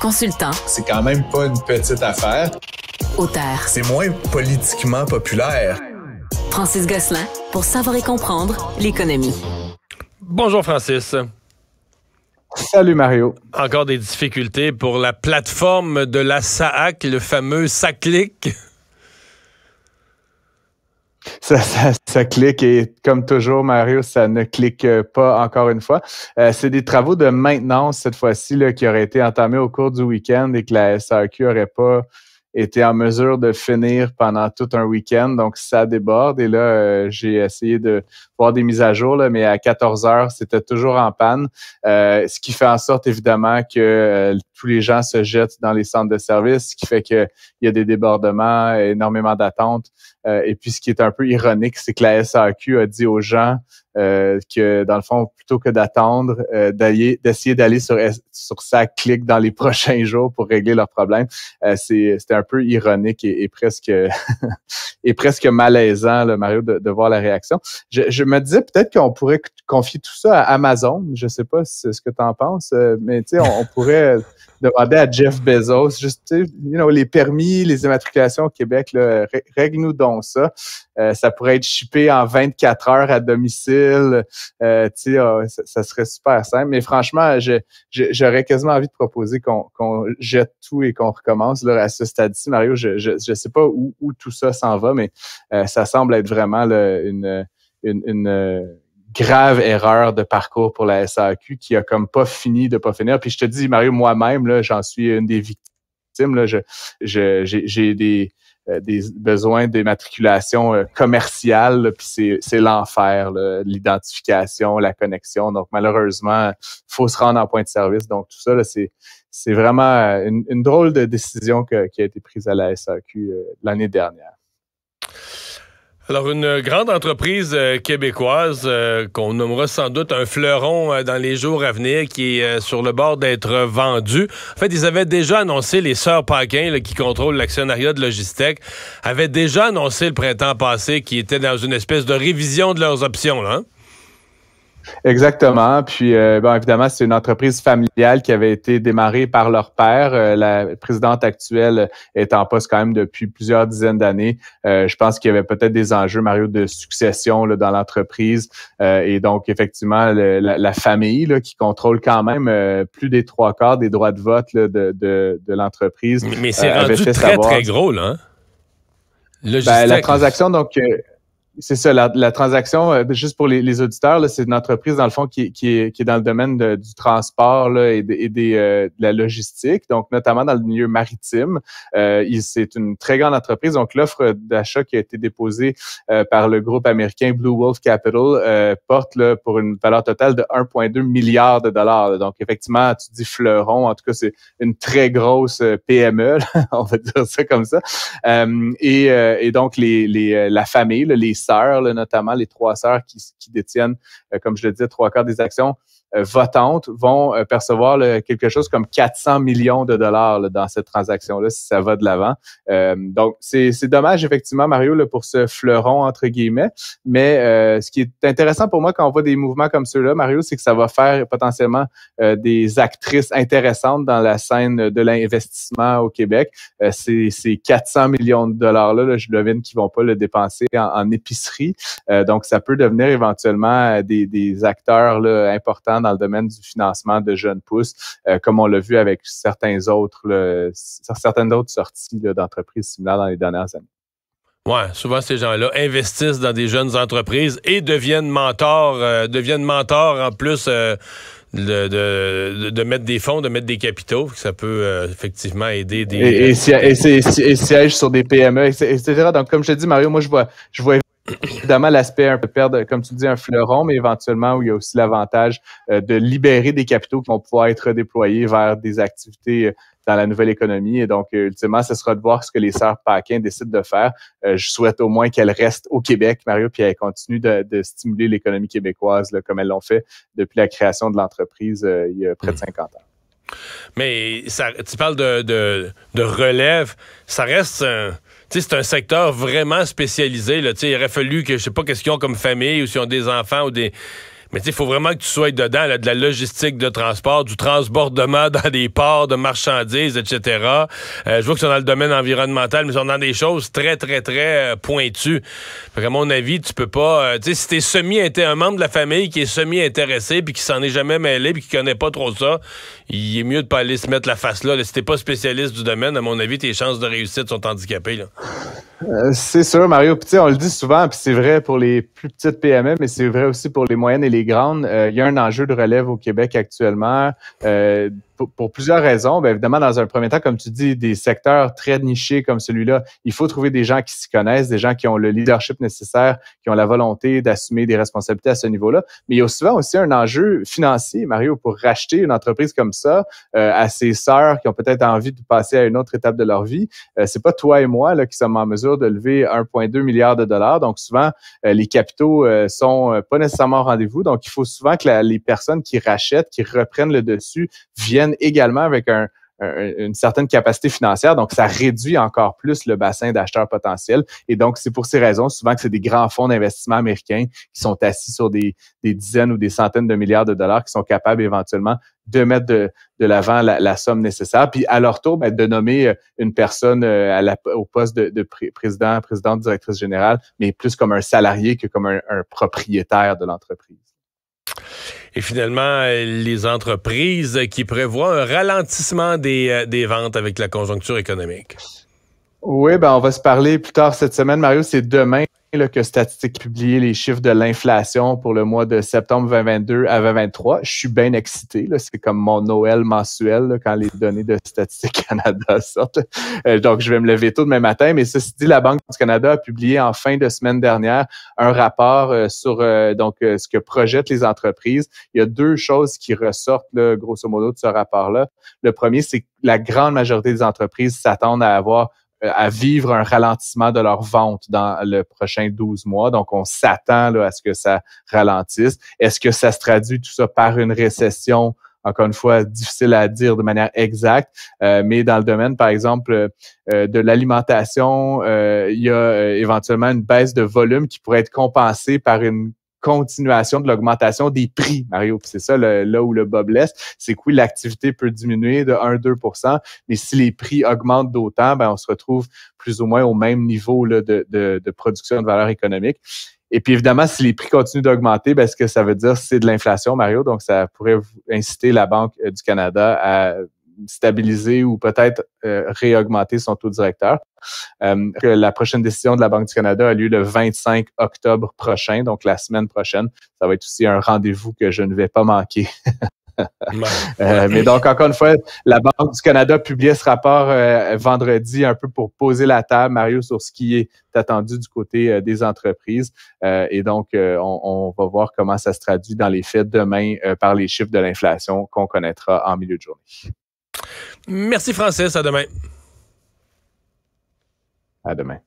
Consultant. C'est quand même pas une petite affaire. Auteur. C'est moins politiquement populaire. Francis Gosselin, pour savoir et comprendre l'économie. Bonjour Francis. Salut Mario. Encore des difficultés pour la plateforme de la SAAC, le fameux SACLIC. Ça, ça, ça, clique et comme toujours, Mario, ça ne clique euh, pas encore une fois. Euh, c'est des travaux de maintenance cette fois-ci qui auraient été entamés au cours du week-end et que la SAQ n'aurait pas été en mesure de finir pendant tout un week-end. Donc, ça déborde. Et là, euh, j'ai essayé de voir des mises à jour, là, mais à 14 heures, c'était toujours en panne. ce qui fait en sorte, évidemment, que tous les gens se jettent dans les centres de service, ce qui fait qu'il y a des débordements, énormément d'attentes. Euh, et puis, ce qui est un peu ironique, c'est que la SAQ a dit aux gens euh, que, dans le fond, plutôt que d'attendre, euh, d'aller, d'essayer d'aller sur, sur sa clique dans les prochains jours pour régler leurs problèmes, c'est, c'était un peu ironique et, presque et presque malaisant, le Mario, de, voir la réaction. Je, me disais peut-être qu'on pourrait confier tout ça à Amazon. Je sais pas si c'est ce que tu en penses, mais tu sais, on pourrait demander à Jeff Bezos, juste, you know, les permis, les immatriculations au Québec, règle-nous donc ça. Euh, ça pourrait être chippé en 24 heures à domicile. Euh, sais, ah, ça, serait super simple. Mais franchement, j'aurais quasiment envie de proposer qu'on qu'on jette tout et qu'on recommence. Là, à ce stade-ci, Mario, je ne je, sais pas où, où tout ça s'en va, mais euh, ça semble être vraiment une, une grave erreur de parcours pour la SAQ qui a comme pas fini de pas finir. Puis je te dis, Mario, moi-même, là, j'en suis une des victimes. Là, j'ai, des, euh, des besoins d'immatriculation euh, commerciale. c'est, l'enfer, l'identification, la connexion. Donc malheureusement, faut se rendre en point de service. Donc tout ça, c'est, vraiment une, drôle de décision qui a été prise à la SAQ euh, l'année dernière. Alors, une grande entreprise euh, québécoise euh, qu'on nommera sans doute un fleuron euh, dans les jours à venir qui est sur le bord d'être vendue. En fait, ils avaient déjà annoncé, les sœurs Paquin, qui contrôlent l'actionnariat de Logistec, avaient déjà annoncé le printemps passé qu'ils étaient dans une espèce de révision de leurs options. Là, hein? Exactement. Puis, euh, ben, évidemment, c'est une entreprise familiale qui avait été démarrée par leur père. Euh, la présidente actuelle est en poste quand même depuis plusieurs dizaines d'années. Euh, je pense qu'il y avait peut-être des enjeux, Mario, de succession là, dans l'entreprise. et donc, effectivement, la, famille là, qui contrôle quand même plus des trois quarts des droits de vote de, de, l'entreprise. Mais, c'est rendu très, très gros, là. Hein? Ben, la transaction, donc c'est ça, la, la transaction, euh, juste pour les, les auditeurs, c'est une entreprise, dans le fond, qui, qui, est, qui est dans le domaine du transport là, et, de, et des, euh, de la logistique, donc notamment dans le milieu maritime. Euh, c'est une très grande entreprise. Donc, l'offre d'achat qui a été déposée euh, par le groupe américain Blue Wolf Capital porte pour une valeur totale de 1,2 milliard de dollars. Donc, effectivement, tu dis fleuron, en tout cas, c'est une très grosse PME, on va dire ça comme ça. et, et donc, les, les, la famille, les sœurs, notamment les trois sœurs qui, détiennent, euh, comme je le disais, trois quarts des actions. Euh, votantes vont euh, percevoir quelque chose comme 400 millions de dollars dans cette transaction-là si ça va de l'avant. Euh, donc, c'est dommage, effectivement, Mario, pour ce fleuron, entre guillemets. Mais ce qui est intéressant pour moi quand on voit des mouvements comme ceux-là, Mario, c'est que ça va faire potentiellement des actrices intéressantes dans la scène de l'investissement au Québec. ces, 400 millions de dollars-là, je devine qu'ils vont pas le dépenser en, épicerie. donc, ça peut devenir éventuellement des, des acteurs importants dans le domaine du financement de jeunes pousses, euh, comme on l'a vu avec certains autres, certaines autres sorties d'entreprises similaires dans les dernières années. Oui, souvent ces gens-là investissent dans des jeunes entreprises et deviennent mentors, euh, deviennent mentors en plus euh, de, mettre des fonds, de mettre des capitaux, ça peut effectivement aider des... Et, et, sur des PME, etc. Donc, comme je te dis, Mario, moi, je vois, je vois évidemment, l'aspect un peu perdre, comme tu dis, un fleuron, mais éventuellement où il y a aussi l'avantage euh, de libérer des capitaux qui vont pouvoir être déployés vers des activités euh, dans la nouvelle économie. Et donc, euh, ultimement, ce sera de voir ce que les sœurs Paquin décident de faire. je souhaite au moins qu'elles restent au Québec, Mario, puis elles continuent de, stimuler l'économie québécoise comme elles l'ont fait depuis la création de l'entreprise il y a près de 50 mhm. ans. Mais ça, tu parles de, de relève, ça reste un c'est un secteur vraiment spécialisé. Là, il aurait fallu que, je sais pas, qu'est-ce qu'ils ont comme famille ou s'ils ont des enfants ou des. Mais il faut vraiment que tu sois dedans, de la logistique de transport, du transbordement dans des ports de marchandises, etc. Euh, je vois que c'est dans le domaine environnemental, mais c'est dans des choses très, très, très euh, pointues. Fait à mon avis, tu peux pas... Euh, tu sais, si t'es semi un membre de la famille qui est semi-intéressé puis qui s'en est jamais mêlé puis qui connaît pas trop ça, il est mieux de pas aller se mettre la face là. Si Si t'es pas spécialiste du domaine, à mon avis, tes chances de réussite sont handicapées. Là. Euh, c'est sûr, Mario. Petit, on le dit souvent, puis c'est vrai pour les plus petites PME, mais c'est vrai aussi pour les moyennes et les grandes. Euh, il y a un enjeu de relève au Québec actuellement. Euh, pour plusieurs raisons. Ben, évidemment, dans un premier temps, comme tu dis, des secteurs très nichés comme celui-là, il faut trouver des gens qui s'y connaissent, des gens qui ont le leadership nécessaire, qui ont la volonté d'assumer des responsabilités à ce niveau-là. Mais il y a souvent aussi un enjeu financier, Mario, pour racheter une entreprise comme ça euh, à ses sœurs qui ont peut-être envie de passer à une autre étape de leur vie. Euh, c'est pas toi et moi là, qui sommes en mesure de lever 1,2 milliard de dollars. Donc, souvent, euh, les capitaux euh, sont pas nécessairement au rendez-vous. Donc, il faut souvent que les personnes qui rachètent, qui reprennent le dessus, viennent également avec une certaine capacité financière, donc ça réduit encore plus le bassin d'acheteurs potentiels. Et donc, c'est pour ces raisons souvent que c'est des grands fonds d'investissement américains qui sont assis sur des, dizaines ou des centaines de milliards de dollars qui sont capables éventuellement de mettre de, l'avant la, somme nécessaire, puis à leur tour, ben, de nommer euh, une personne euh, au poste de, président, présidente, directrice générale, mais plus comme un salarié que comme un propriétaire de l'entreprise. Et finalement, les entreprises qui prévoient un ralentissement des, euh, des ventes avec la conjoncture économique. Oui, ben on va se parler plus tard cette semaine, Mario. C'est demain là, que Statistique publié les chiffres de l'inflation pour le mois de septembre 2022 à 2023. Je suis bien excité. C'est comme mon Noël mensuel quand les données de Statistique Canada sortent. Euh, donc, je vais me lever tôt demain matin. Mais ceci dit, la Banque du Canada a publié en fin de semaine dernière un rapport euh, sur euh, donc ce que projettent les entreprises. Il y a deux choses qui ressortent, grosso modo, de ce rapport-là. Le premier, c'est que la grande majorité des entreprises s'attendent à avoir à vivre un ralentissement de leurs ventes dans le prochain 12 mois. Donc, on s'attend à ce que ça ralentisse. Est-ce que ça se traduit tout ça par une récession? Encore une fois, difficile à dire de manière exacte, euh, mais dans le domaine, par exemple, euh, euh, de l'alimentation, il y a éventuellement une baisse de volume qui pourrait être compensée par une continuation de l'augmentation des prix, Mario. C'est ça là où le Bob C'est que oui, l'activité peut diminuer de 1-2 mais si les prix augmentent d'autant, ben, on se retrouve plus ou moins au même niveau là, de, de, de production de valeur économique. Et puis évidemment, si les prix continuent d'augmenter, ben, ce que ça veut dire, c'est de l'inflation, Mario. Donc, ça pourrait inciter la Banque du Canada à stabiliser ou peut-être euh, réaugmenter son taux directeur. Euh, la prochaine décision de la Banque du Canada a lieu le 25 octobre prochain, donc la semaine prochaine. Ça va être aussi un rendez-vous que je ne vais pas manquer. Euh, mais donc, encore une fois, la Banque du Canada publie ce rapport vendredi un peu pour poser la table, Mario, sur ce qui est attendu du côté des entreprises. et donc, on, va voir comment ça se traduit dans les faits demain par les chiffres de l'inflation qu'on connaîtra en milieu de journée. Merci Francis, à demain. À demain.